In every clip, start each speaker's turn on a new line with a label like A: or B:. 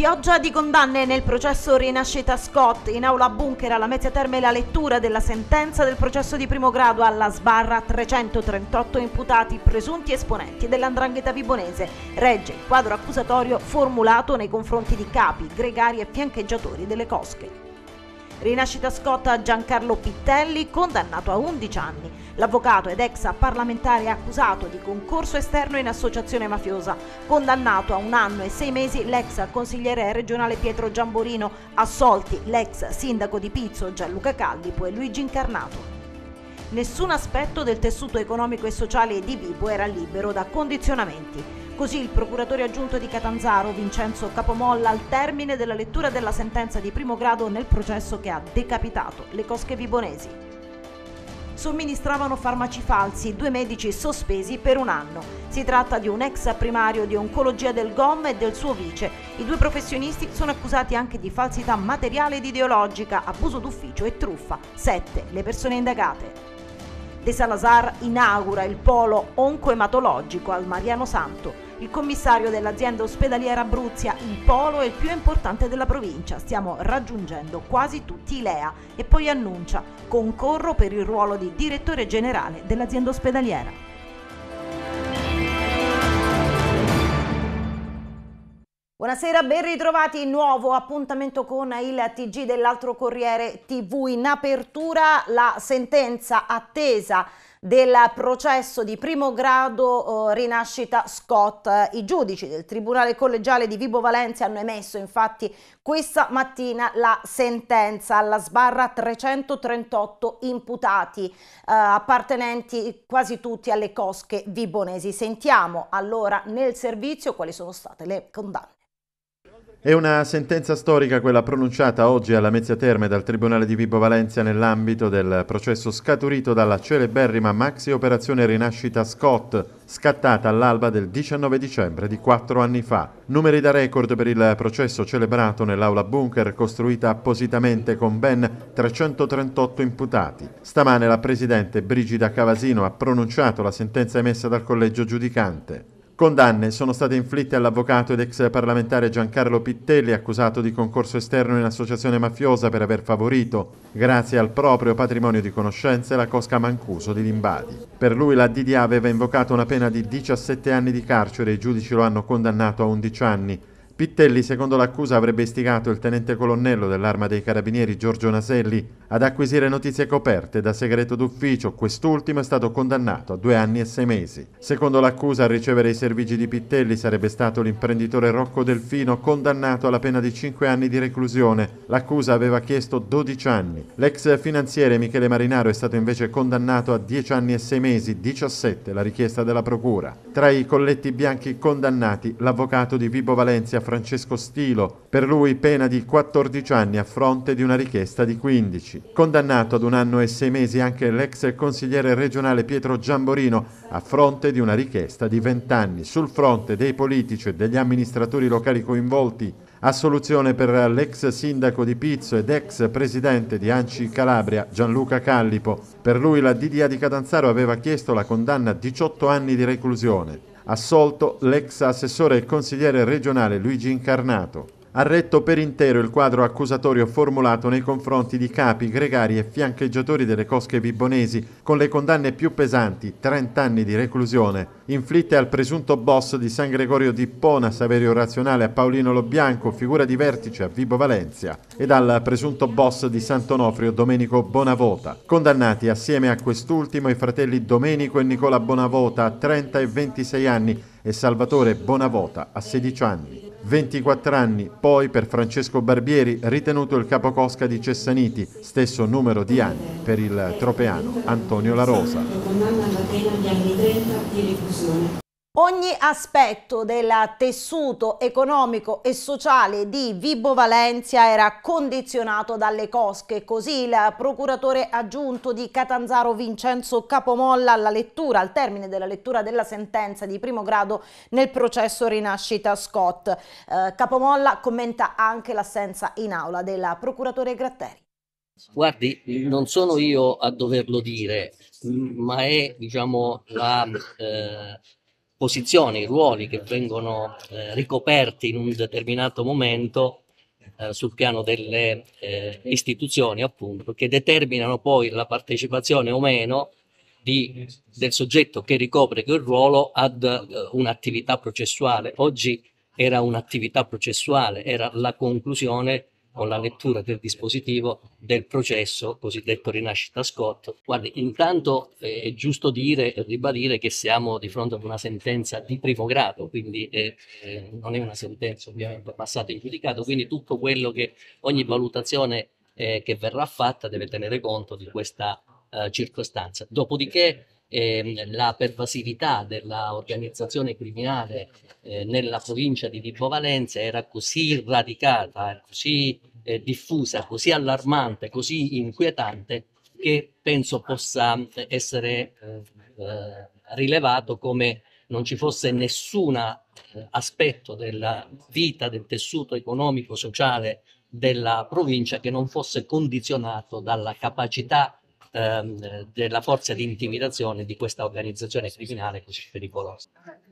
A: Pioggia di condanne nel processo Rinascita Scott. In aula bunker alla mezza Terme la lettura della sentenza del processo di primo grado alla sbarra 338 imputati presunti esponenti dell'andrangheta vibonese. Regge il quadro accusatorio formulato nei confronti di capi, gregari e fiancheggiatori delle cosche. Rinascita scotta Giancarlo Pittelli, condannato a 11 anni. L'avvocato ed ex parlamentare accusato di concorso esterno in associazione mafiosa, condannato a un anno e sei mesi l'ex consigliere regionale Pietro Giamborino, assolti l'ex sindaco di Pizzo Gianluca Callipo e Luigi Incarnato. Nessun aspetto del tessuto economico e sociale di Vibo era libero da condizionamenti. Così il procuratore aggiunto di Catanzaro, Vincenzo Capomolla, al termine della lettura della sentenza di primo grado nel processo che ha decapitato le cosche vibonesi. Somministravano farmaci falsi, due medici sospesi per un anno. Si tratta di un ex primario di oncologia del GOM e del suo vice. I due professionisti sono accusati anche di falsità materiale ed ideologica, abuso d'ufficio e truffa. Sette le persone indagate. De Salazar inaugura il polo oncoematologico al Mariano Santo. Il commissario dell'azienda ospedaliera Abruzia, il polo è il più importante della provincia, stiamo raggiungendo quasi tutti i LEA e poi annuncia concorro per il ruolo di direttore generale dell'azienda ospedaliera. Buonasera, ben ritrovati. Nuovo appuntamento con il TG dell'altro Corriere TV. In apertura la sentenza attesa del processo di primo grado eh, Rinascita Scott. I giudici del Tribunale collegiale di Vibo Valencia hanno emesso infatti questa mattina la sentenza alla sbarra 338 imputati eh, appartenenti quasi tutti alle cosche vibonesi. Sentiamo allora nel servizio quali sono state le condanne.
B: È una sentenza storica quella pronunciata oggi alla Mezzia Terme dal Tribunale di Vibo Valencia nell'ambito del processo scaturito dalla celeberrima maxi operazione Rinascita Scott, scattata all'alba del 19 dicembre di quattro anni fa. Numeri da record per il processo celebrato nell'aula bunker costruita appositamente con ben 338 imputati. Stamane la Presidente Brigida Cavasino ha pronunciato la sentenza emessa dal collegio giudicante. Condanne sono state inflitte all'avvocato ed ex parlamentare Giancarlo Pittelli, accusato di concorso esterno in associazione mafiosa per aver favorito, grazie al proprio patrimonio di conoscenze, la Cosca Mancuso di Limbadi. Per lui la DDA aveva invocato una pena di 17 anni di carcere e i giudici lo hanno condannato a 11 anni. Pittelli, secondo l'accusa, avrebbe istigato il tenente colonnello dell'arma dei carabinieri Giorgio Naselli ad acquisire notizie coperte da segreto d'ufficio. Quest'ultimo è stato condannato a due anni e sei mesi. Secondo l'accusa, a ricevere i servigi di Pittelli sarebbe stato l'imprenditore Rocco Delfino, condannato alla pena di cinque anni di reclusione. L'accusa aveva chiesto 12 anni. L'ex finanziere Michele Marinaro è stato invece condannato a dieci anni e sei mesi, 17 la richiesta della procura. Tra i colletti bianchi condannati, l'avvocato di Vibo Valencia Francesco Stilo, per lui pena di 14 anni a fronte di una richiesta di 15. Condannato ad un anno e sei mesi anche l'ex consigliere regionale Pietro Giamborino a fronte di una richiesta di 20 anni. Sul fronte dei politici e degli amministratori locali coinvolti Assoluzione per l'ex sindaco di Pizzo ed ex presidente di Anci Calabria Gianluca Callipo. Per lui la DDA di Catanzaro aveva chiesto la condanna a 18 anni di reclusione assolto l'ex assessore e consigliere regionale Luigi Incarnato ha retto per intero il quadro accusatorio formulato nei confronti di capi, gregari e fiancheggiatori delle cosche bibbonesi, con le condanne più pesanti, 30 anni di reclusione, inflitte al presunto boss di San Gregorio di Pona, Saverio Razionale, a Paolino Lobianco, figura di vertice a Vibo Valencia, ed al presunto boss di Sant'Onofrio, Domenico Bonavota, condannati assieme a quest'ultimo i fratelli Domenico e Nicola Bonavota a 30 e 26 anni e Salvatore Bonavota a 16 anni. 24 anni, poi per Francesco Barbieri ritenuto il capocosca di Cessaniti, stesso numero di anni per il tropeano Antonio La
A: Rosa. Ogni aspetto del tessuto economico e sociale di Vibo Valencia era condizionato dalle cosche, così il procuratore aggiunto di Catanzaro Vincenzo Capomolla alla lettura, al termine della lettura della sentenza di primo grado nel processo Rinascita Scott. Eh, Capomolla commenta anche l'assenza in aula del procuratore Gratteri.
C: Guardi, non sono io a doverlo dire, ma è diciamo, la eh, posizioni, ruoli che vengono eh, ricoperti in un determinato momento eh, sul piano delle eh, istituzioni, appunto, che determinano poi la partecipazione o meno di, del soggetto che ricopre quel ruolo ad uh, un'attività processuale. Oggi era un'attività processuale, era la conclusione con la lettura del dispositivo del processo cosiddetto rinascita Scott. Guardi, intanto eh, è giusto dire e ribadire che siamo di fronte ad una sentenza di primo grado, quindi eh, eh, non è una sentenza ovviamente passata in giudicato, quindi tutto quello che ogni valutazione eh, che verrà fatta deve tenere conto di questa eh, circostanza. Dopodiché eh, la pervasività dell'organizzazione criminale eh, nella provincia di Vibo Valenza era così radicata, così eh, diffusa, così allarmante, così inquietante che penso possa essere eh, eh, rilevato come non ci fosse nessun eh, aspetto della vita, del tessuto economico, sociale della provincia che non fosse condizionato dalla capacità ehm, della forza di intimidazione di questa organizzazione criminale così pericolosa.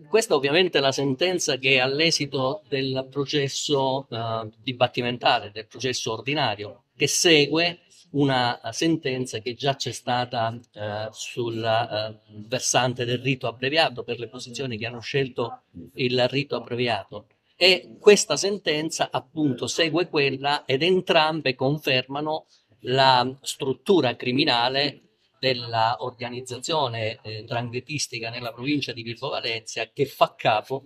C: Questa ovviamente è la sentenza che all'esito del processo eh, dibattimentale, del processo ordinario, che segue una sentenza che già c'è stata eh, sul eh, versante del rito abbreviato per le posizioni che hanno scelto il rito abbreviato e questa sentenza appunto segue quella ed entrambe confermano la struttura criminale dell'organizzazione eh, nella provincia di Virbo Valencia che fa capo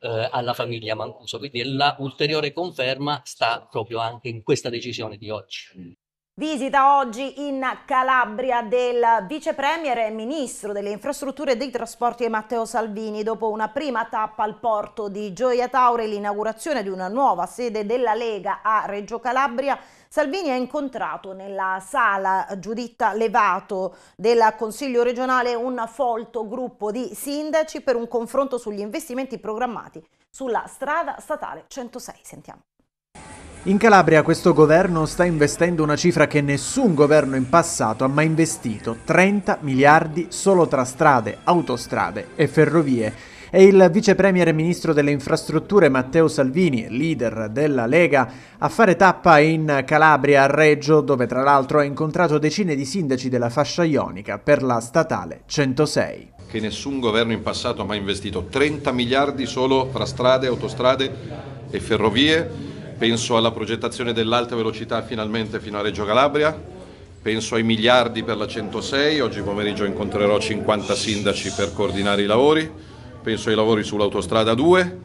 C: eh, alla famiglia Mancuso. Quindi l'ulteriore conferma sta proprio anche in questa decisione di
A: oggi. Visita oggi in Calabria del vice premier e ministro delle infrastrutture e dei trasporti Matteo Salvini dopo una prima tappa al porto di Gioia Tauro e l'inaugurazione di una nuova sede della Lega a Reggio Calabria Salvini ha incontrato nella sala Giuditta Levato del Consiglio regionale un folto gruppo di sindaci per un confronto sugli investimenti programmati sulla strada statale 106. Sentiamo.
D: In Calabria questo governo sta investendo una cifra che nessun governo in passato ha mai investito, 30 miliardi solo tra strade, autostrade e ferrovie e il vice premier e ministro delle infrastrutture Matteo Salvini, leader della Lega, a fare tappa in Calabria a Reggio, dove tra l'altro ha incontrato decine di sindaci della fascia ionica per la statale 106
E: che nessun governo in passato ha mai investito 30 miliardi solo tra strade, autostrade e ferrovie, penso alla progettazione dell'alta velocità finalmente fino a Reggio Calabria, penso ai miliardi per la 106, oggi pomeriggio incontrerò 50 sindaci per coordinare i lavori, penso ai lavori sull'autostrada 2,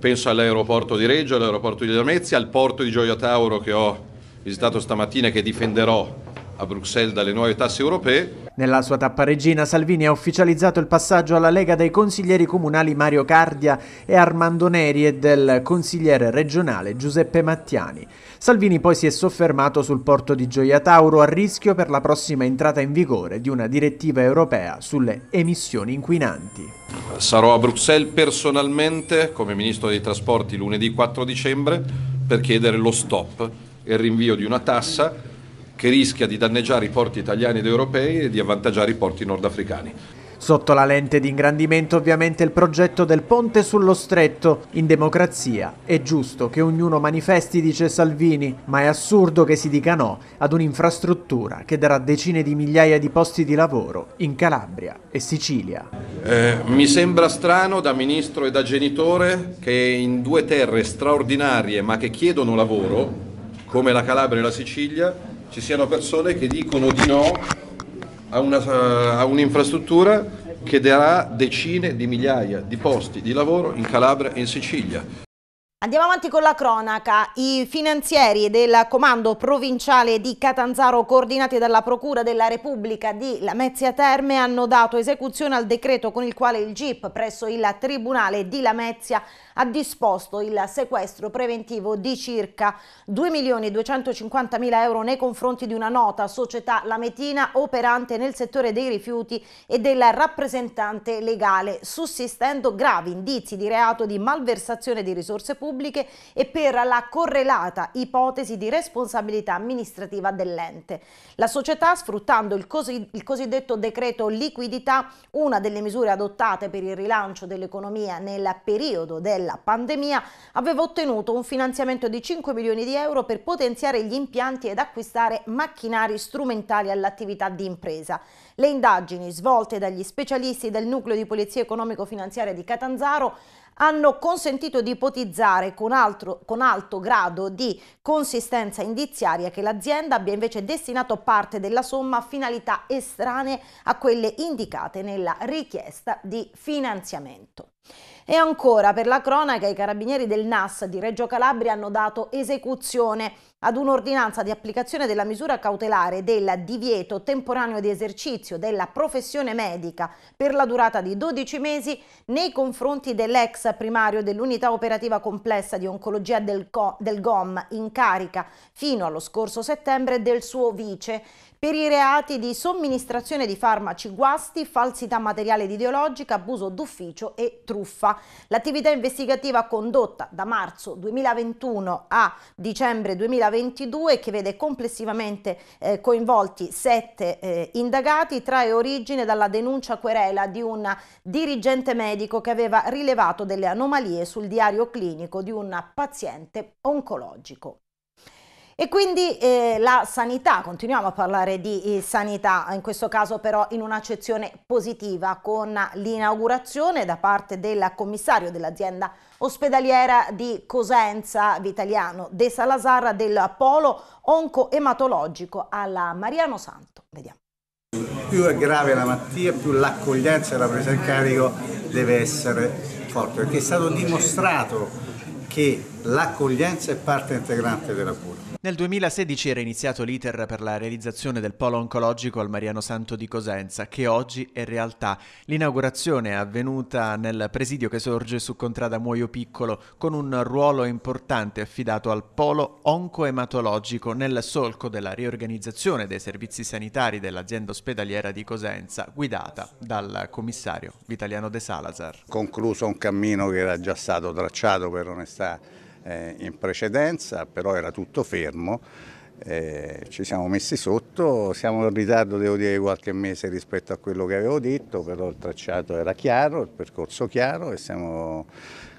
E: penso all'aeroporto di Reggio, all'aeroporto di Lamezia, al porto di Gioia Tauro che ho visitato stamattina e che difenderò a Bruxelles dalle nuove tasse europee
D: nella sua tappa regina Salvini ha ufficializzato il passaggio alla Lega dei consiglieri comunali Mario Cardia e Armando Neri e del consigliere regionale Giuseppe Mattiani. Salvini poi si è soffermato sul porto di Gioia Tauro a rischio per la prossima entrata in vigore di una direttiva europea sulle emissioni inquinanti.
E: Sarò a Bruxelles personalmente come Ministro dei Trasporti lunedì 4 dicembre per chiedere lo stop e il rinvio di una tassa che rischia di danneggiare i porti italiani ed europei e di avvantaggiare i porti nordafricani.
D: Sotto la lente di ingrandimento ovviamente il progetto del ponte sullo stretto. In democrazia è giusto che ognuno manifesti, dice Salvini, ma è assurdo che si dica no ad un'infrastruttura che darà decine di migliaia di posti di lavoro in Calabria e Sicilia.
E: Eh, mi sembra strano da ministro e da genitore che in due terre straordinarie ma che chiedono lavoro, come la Calabria e la Sicilia, ci siano persone che dicono di no a, una, a un'infrastruttura che darà decine di migliaia di posti di lavoro in Calabria e in Sicilia.
A: Andiamo avanti con la cronaca. I finanzieri del comando provinciale di Catanzaro, coordinati dalla Procura della Repubblica di Lamezia Terme, hanno dato esecuzione al decreto con il quale il GIP presso il Tribunale di Lamezia ha disposto il sequestro preventivo di circa 2 milioni 250 mila euro nei confronti di una nota società lametina operante nel settore dei rifiuti e del rappresentante legale, sussistendo gravi indizi di reato di malversazione di risorse pubbliche e per la correlata ipotesi di responsabilità amministrativa dell'ente. La società, sfruttando il, cosi il cosiddetto decreto liquidità, una delle misure adottate per il rilancio dell'economia nel periodo della della pandemia, aveva ottenuto un finanziamento di 5 milioni di euro per potenziare gli impianti ed acquistare macchinari strumentali all'attività di impresa. Le indagini svolte dagli specialisti del Nucleo di Polizia Economico-Finanziaria di Catanzaro hanno consentito di ipotizzare con, altro, con, alto grado di consistenza indiziaria che l'azienda abbia invece destinato parte della somma a finalità estranee a quelle indicate nella richiesta di finanziamento. E ancora, per la cronaca, i carabinieri del NAS di Reggio Calabria hanno dato esecuzione ad un'ordinanza di applicazione della misura cautelare del divieto temporaneo di esercizio della professione medica per la durata di 12 mesi nei confronti dell'ex primario dell'unità operativa complessa di oncologia del, del GOM in carica fino allo scorso settembre e del suo vice per i reati di somministrazione di farmaci guasti, falsità materiale ed ideologica, abuso d'ufficio e truffa. L'attività investigativa condotta da marzo 2021 a dicembre 2021 2022 che vede complessivamente eh, coinvolti sette eh, indagati trae origine dalla denuncia querela di un dirigente medico che aveva rilevato delle anomalie sul diario clinico di un paziente oncologico. E quindi eh, la sanità, continuiamo a parlare di eh, sanità, in questo caso però in un'accezione positiva con l'inaugurazione da parte del commissario dell'azienda ospedaliera di Cosenza Vitaliano De Salazar del polo oncoematologico alla Mariano Santo. Vediamo.
F: Più è grave la malattia, più l'accoglienza e la presa in carico deve essere forte, perché è stato dimostrato che l'accoglienza è parte integrante della cura
D: nel 2016 era iniziato l'iter per la realizzazione del polo oncologico al Mariano Santo di Cosenza, che oggi è realtà. L'inaugurazione è avvenuta nel presidio che sorge su Contrada Muoio Piccolo, con un ruolo importante affidato al polo oncoematologico nel solco della riorganizzazione dei servizi sanitari dell'azienda ospedaliera di Cosenza, guidata dal commissario Vitaliano De Salazar.
F: Concluso un cammino che era già stato tracciato per onestà eh, in precedenza, però era tutto fermo. Eh, ci siamo messi sotto, siamo in ritardo devo dire qualche mese rispetto a quello che avevo detto, però il tracciato era chiaro, il percorso chiaro e siamo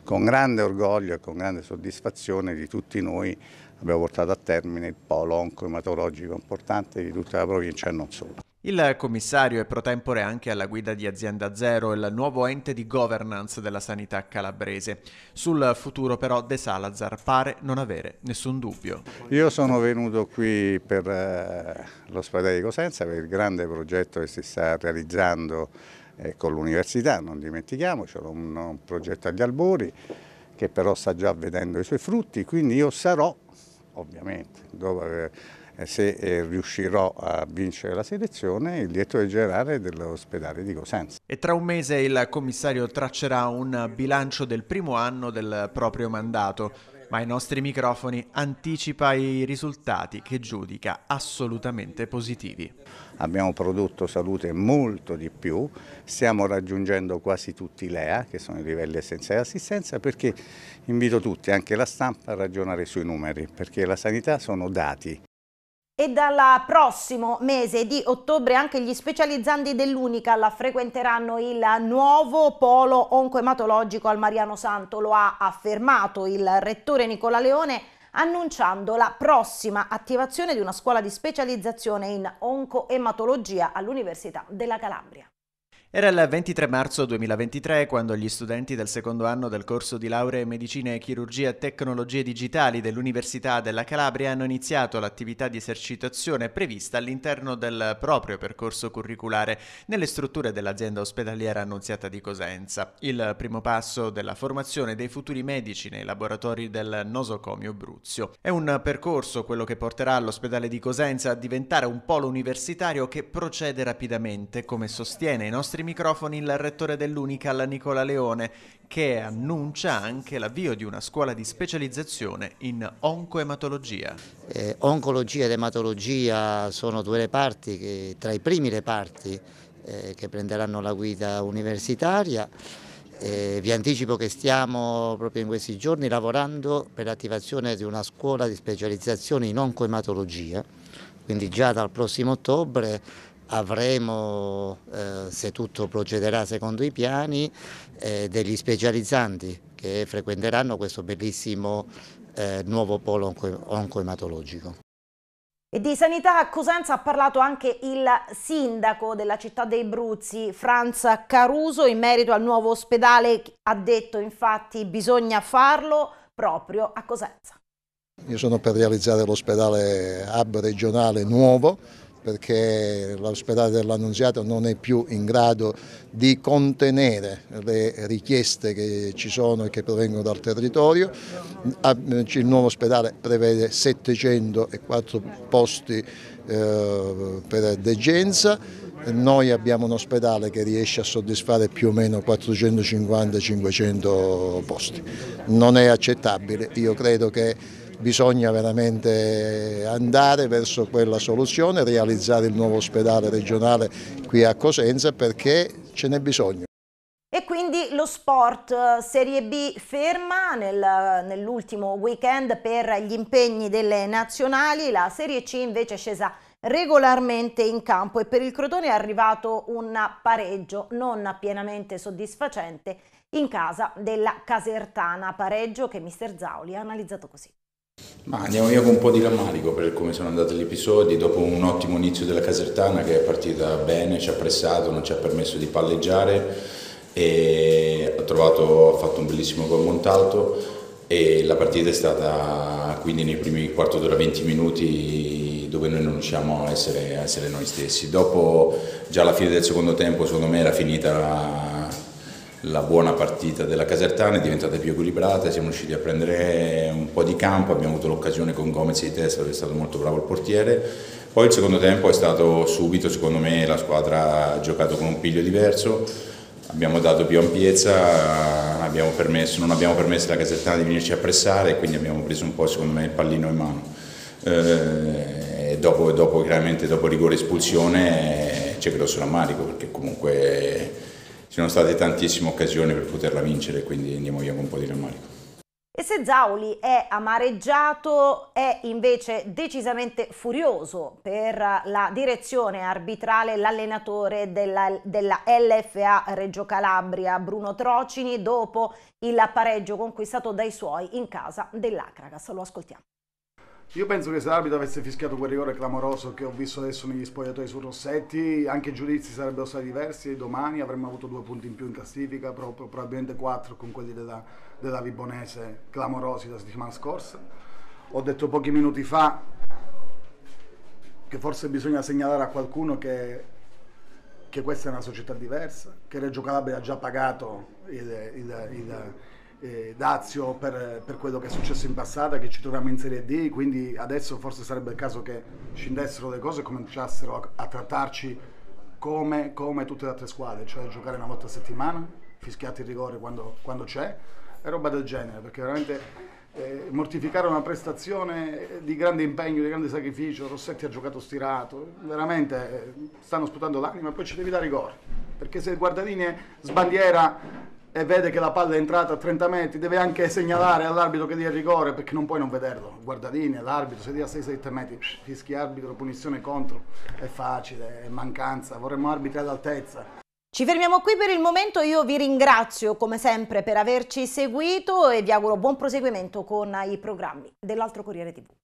F: con grande orgoglio e con grande soddisfazione di tutti noi abbiamo portato a termine il polo oncoematologico importante di tutta la provincia e non solo.
D: Il commissario è pro tempore anche alla guida di Azienda Zero, il nuovo ente di governance della sanità calabrese. Sul futuro però De Salazar pare non avere nessun dubbio.
F: Io sono venuto qui per eh, l'ospedale di Cosenza, per il grande progetto che si sta realizzando eh, con l'università, non dimentichiamocelo, un progetto agli albori che però sta già vedendo i suoi frutti, quindi io sarò, ovviamente, dopo aver eh, se eh, riuscirò a vincere la selezione, il direttore generale dell'ospedale di Cosenza.
D: E tra un mese il commissario traccerà un bilancio del primo anno del proprio mandato, ma ai nostri microfoni anticipa i risultati che giudica assolutamente positivi.
F: Abbiamo prodotto salute molto di più, stiamo raggiungendo quasi tutti i LEA, che sono i livelli essenziali di assistenza, perché invito tutti, anche la stampa, a ragionare sui numeri, perché la sanità sono dati
A: e dal prossimo mese di ottobre anche gli specializzanti dell'Unical frequenteranno il nuovo polo oncoematologico al Mariano Santo, lo ha affermato il rettore Nicola Leone annunciando la prossima attivazione di una scuola di specializzazione in oncoematologia all'Università della Calabria.
D: Era il 23 marzo 2023 quando gli studenti del secondo anno del corso di laurea in medicina e chirurgia e tecnologie digitali dell'Università della Calabria hanno iniziato l'attività di esercitazione prevista all'interno del proprio percorso curriculare nelle strutture dell'azienda ospedaliera annunziata di Cosenza. Il primo passo della formazione dei futuri medici nei laboratori del nosocomio Bruzio. È un percorso quello che porterà l'ospedale di Cosenza a diventare un polo universitario che procede rapidamente, come sostiene i nostri nostri microfoni il rettore dell'Unical Nicola Leone che annuncia anche l'avvio di una scuola di specializzazione in oncoematologia.
C: Eh, oncologia ed ematologia sono due reparti, che, tra i primi reparti eh, che prenderanno la guida universitaria. Eh, vi anticipo che stiamo proprio in questi giorni lavorando per l'attivazione di una scuola di specializzazione in oncoematologia, quindi già dal prossimo ottobre avremo, eh, se tutto procederà secondo i piani, eh, degli specializzanti che frequenteranno questo bellissimo eh, nuovo polo onco oncoematologico.
A: E di sanità a Cosenza ha parlato anche il sindaco della città dei Bruzzi, Franz Caruso, in merito al nuovo ospedale. Ha detto infatti bisogna farlo proprio a Cosenza.
G: Io sono per realizzare l'ospedale hub regionale nuovo perché l'ospedale dell'Annunziata non è più in grado di contenere le richieste che ci sono e che provengono dal territorio. Ah, eh, il nuovo ospedale prevede 704 posti eh, per degenza, noi abbiamo un ospedale che riesce a soddisfare più o meno 450-500 posti. Non è accettabile, io credo che bisogna veramente andare verso quella soluzione, realizzare il nuovo ospedale regionale qui a Cosenza perché ce n'è bisogno.
A: E quindi lo sport eh, Serie B ferma nel, nell'ultimo weekend per gli impegni delle nazionali, la Serie C invece è scesa regolarmente in campo e per il Crotone è arrivato un pareggio non pienamente soddisfacente in casa della Casertana, pareggio che mister Zauli ha analizzato così.
H: Ma andiamo via con un po' di rammarico per come sono andati gli episodi, dopo un ottimo inizio della Casertana che è partita bene, ci ha pressato, non ci ha permesso di palleggiare e ha, trovato, ha fatto un bellissimo gol Montalto e la partita è stata quindi nei primi quarto d'ora 20 minuti dove noi non riusciamo a essere, a essere noi stessi. Dopo già alla fine del secondo tempo secondo me era finita la buona partita della Casertana è diventata più equilibrata, siamo riusciti a prendere un po' di campo, abbiamo avuto l'occasione con Gomez di testa, dove è stato molto bravo il portiere. Poi il secondo tempo è stato subito, secondo me la squadra ha giocato con un piglio diverso, abbiamo dato più ampiezza, abbiamo permesso, non abbiamo permesso alla Casertana di venirci a pressare, quindi abbiamo preso un po' secondo me il pallino in mano. Eh, e dopo, dopo, chiaramente dopo rigore e espulsione eh, c'è grosso rammarico perché comunque ci sono state tantissime occasioni per poterla vincere, quindi andiamo via con un po' di rammarico.
A: E se Zauli è amareggiato, è invece decisamente furioso per la direzione arbitrale l'allenatore della, della, LFA Reggio Calabria, Bruno Trocini, dopo il pareggio conquistato dai suoi in casa dell'Acragas. Lo ascoltiamo.
G: Io penso che se l'arbitro avesse fischiato quel rigore clamoroso che ho visto adesso negli spogliatoi su Rossetti, anche i giudizi sarebbero stati diversi e domani avremmo avuto due punti in più in classifica, proprio, probabilmente quattro con quelli della, della Vibonese clamorosi la settimana scorsa. Ho detto pochi minuti fa che forse bisogna segnalare a qualcuno che, che questa è una società diversa, che Reggio Calabria ha già pagato il, il, il eh, Dazio per, per, quello che è successo in passata, che ci troviamo in Serie D, quindi adesso forse sarebbe il caso che scindessero le cose e cominciassero a, a trattarci come, come, tutte le altre squadre, cioè giocare una volta a settimana, fischiati il rigore quando, quando c'è, e roba del genere, perché veramente... Eh, mortificare una prestazione di grande impegno, di grande sacrificio. Rossetti ha giocato stirato, veramente eh, stanno sputando l'anima. Poi ci devi dare rigore perché se il guardaline sbandiera e vede che la palla è entrata a 30 metri, deve anche segnalare all'arbitro che dia il rigore perché non puoi non vederlo. Guardadini l'arbitro, se dia 6-7 metri, fischi arbitro, punizione contro, è facile, è mancanza, vorremmo arbitri all'altezza.
A: Ci fermiamo qui per il momento, io vi ringrazio come sempre per averci seguito e vi auguro buon proseguimento con i programmi dell'altro Corriere TV.